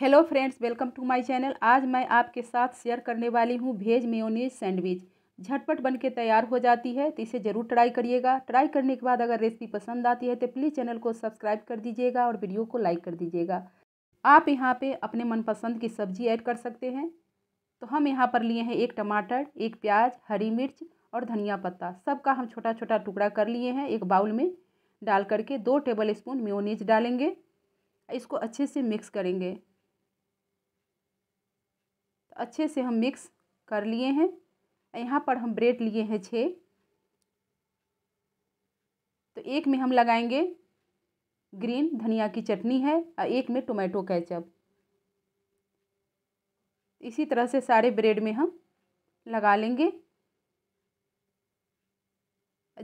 hello friends welcome to my channel आज मैं आपके साथ शेयर करने वाली हूँ भेज मेयोनीज सैंडविच झटपट बन के तैयार हो जाती है तो इसे ज़रूर ट्राई करिएगा ट्राई करने के बाद अगर रेसिपी पसंद आती है तो प्लीज़ चैनल को सब्सक्राइब कर दीजिएगा और वीडियो को लाइक कर दीजिएगा आप यहाँ पर अपने मनपसंद की सब्ज़ी ऐड कर सकते हैं तो हम यहाँ पर लिए हैं एक टमाटर एक प्याज हरी मिर्च और धनिया पत्ता सबका हम छोटा छोटा टुकड़ा कर लिए हैं एक बाउल में डाल करके दो टेबल स्पून मेयोनीज डालेंगे इसको अच्छे से मिक्स करेंगे तो अच्छे से हम मिक्स कर लिए हैं यहाँ पर हम ब्रेड लिए हैं छः तो एक में हम लगाएंगे ग्रीन धनिया की चटनी है और एक में टोमेटो कैचअप इसी तरह से सारे ब्रेड में हम लगा लेंगे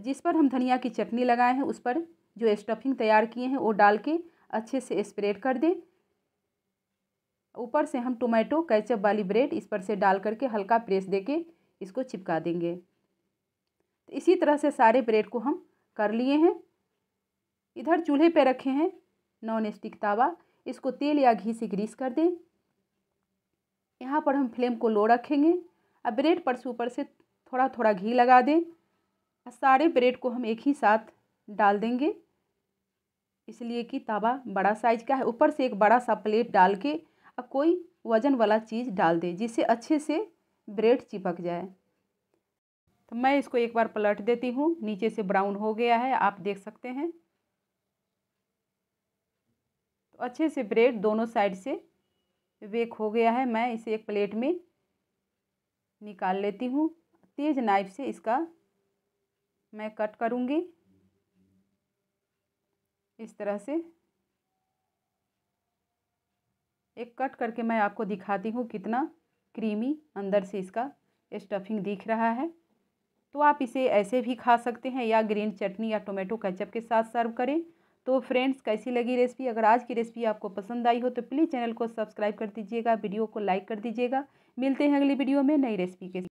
जिस पर हम धनिया की चटनी लगाए हैं उस पर जो स्टफिंग तैयार किए हैं वो डाल के अच्छे से स्प्रेड कर दें ऊपर से हम टोमेटो कैचअप वाली ब्रेड इस पर से डाल करके हल्का प्रेस देके इसको चिपका देंगे तो इसी तरह से सारे ब्रेड को हम कर लिए हैं इधर चूल्हे पे रखे हैं नॉन स्टिक तावा इसको तेल या घी से ग्रीस कर दें यहाँ पर हम फ्लेम को लो रखेंगे अब ब्रेड पर से ऊपर से थोड़ा थोड़ा घी लगा दें सारे ब्रेड को हम एक ही साथ डाल देंगे इसलिए कि तावा बड़ा साइज का है ऊपर से एक बड़ा सा प्लेट डाल के कोई वज़न वाला चीज़ डाल दें जिससे अच्छे से ब्रेड चिपक जाए तो मैं इसको एक बार पलट देती हूँ नीचे से ब्राउन हो गया है आप देख सकते हैं तो अच्छे से ब्रेड दोनों साइड से वेक हो गया है मैं इसे एक प्लेट में निकाल लेती हूँ तेज़ नाइफ से इसका मैं कट करूँगी इस तरह से एक कट करके मैं आपको दिखाती हूँ कितना क्रीमी अंदर से इसका स्टफिंग दिख रहा है तो आप इसे ऐसे भी खा सकते हैं या ग्रीन चटनी या टोमेटो कैचअप के साथ सर्व करें तो फ्रेंड्स कैसी लगी रेसिपी अगर आज की रेसिपी आपको पसंद आई हो तो प्लीज़ चैनल को सब्सक्राइब कर दीजिएगा वीडियो को लाइक कर दीजिएगा मिलते हैं अगली वीडियो में नई रेसिपी के